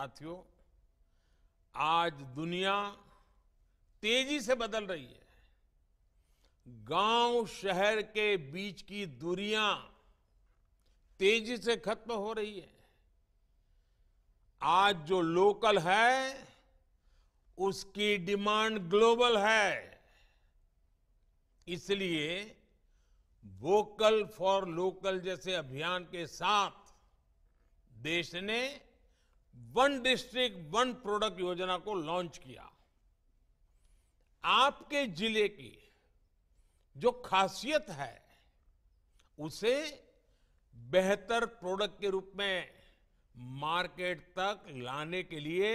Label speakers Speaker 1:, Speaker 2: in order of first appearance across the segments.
Speaker 1: साथियों आज दुनिया तेजी से बदल रही है गांव शहर के बीच की दूरियां तेजी से खत्म हो रही है आज जो लोकल है उसकी डिमांड ग्लोबल है इसलिए वोकल फॉर लोकल जैसे अभियान के साथ देश ने वन डिस्ट्रिक्ट वन प्रोडक्ट योजना को लॉन्च किया आपके जिले की जो खासियत है उसे बेहतर प्रोडक्ट के रूप में मार्केट तक लाने के लिए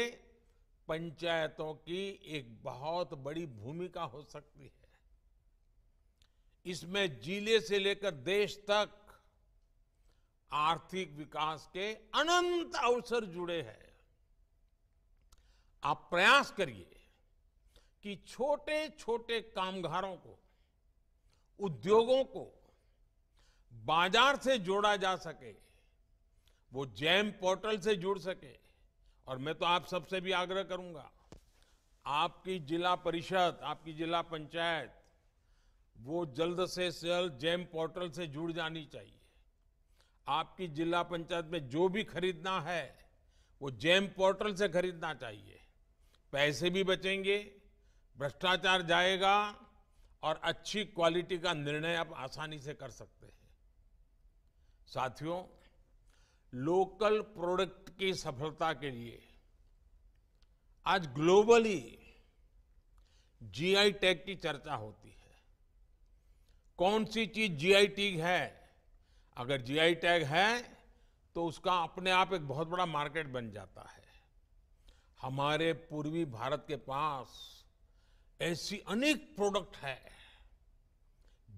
Speaker 1: पंचायतों की एक बहुत बड़ी भूमिका हो सकती है इसमें जिले से लेकर देश तक आर्थिक विकास के अनंत अवसर जुड़े हैं आप प्रयास करिए कि छोटे छोटे कामगारों को उद्योगों को बाजार से जोड़ा जा सके वो जैम पोर्टल से जुड़ सके और मैं तो आप सबसे भी आग्रह करूंगा आपकी जिला परिषद आपकी जिला पंचायत वो जल्द से जल्द जैम पोर्टल से जुड़ जानी चाहिए आपकी जिला पंचायत में जो भी खरीदना है वो जेम पोर्टल से खरीदना चाहिए पैसे भी बचेंगे भ्रष्टाचार जाएगा और अच्छी क्वालिटी का निर्णय आप आसानी से कर सकते हैं साथियों लोकल प्रोडक्ट की सफलता के लिए आज ग्लोबली जीआई टैग की चर्चा होती है कौन सी चीज जीआई टैग है अगर जीआई टैग है तो उसका अपने आप एक बहुत बड़ा मार्केट बन जाता है हमारे पूर्वी भारत के पास ऐसी अनेक प्रोडक्ट है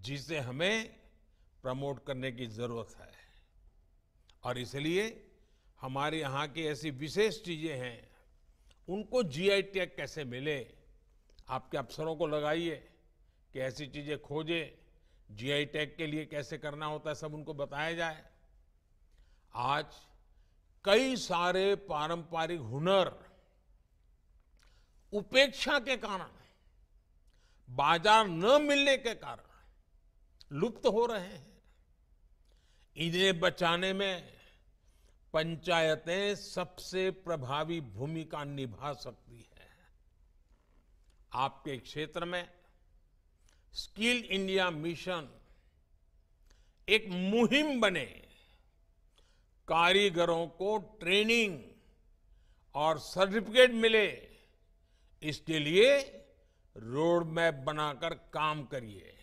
Speaker 1: जिसे हमें प्रमोट करने की जरूरत है और इसलिए हमारे यहाँ की ऐसी विशेष चीजें हैं उनको जीआई टैग कैसे मिले आपके अफसरों को लगाइए कि ऐसी चीजें खोजें जीआई टैग के लिए कैसे करना होता है सब उनको बताया जाए आज कई सारे पारंपरिक हुनर उपेक्षा के कारण बाजार न मिलने के कारण लुप्त हो रहे हैं इन्हें बचाने में पंचायतें सबसे प्रभावी भूमिका निभा सकती है आपके क्षेत्र में स्किल इंडिया मिशन एक मुहिम बने कारीगरों को ट्रेनिंग और सर्टिफिकेट मिले इसके लिए रोड मैप बनाकर काम करिए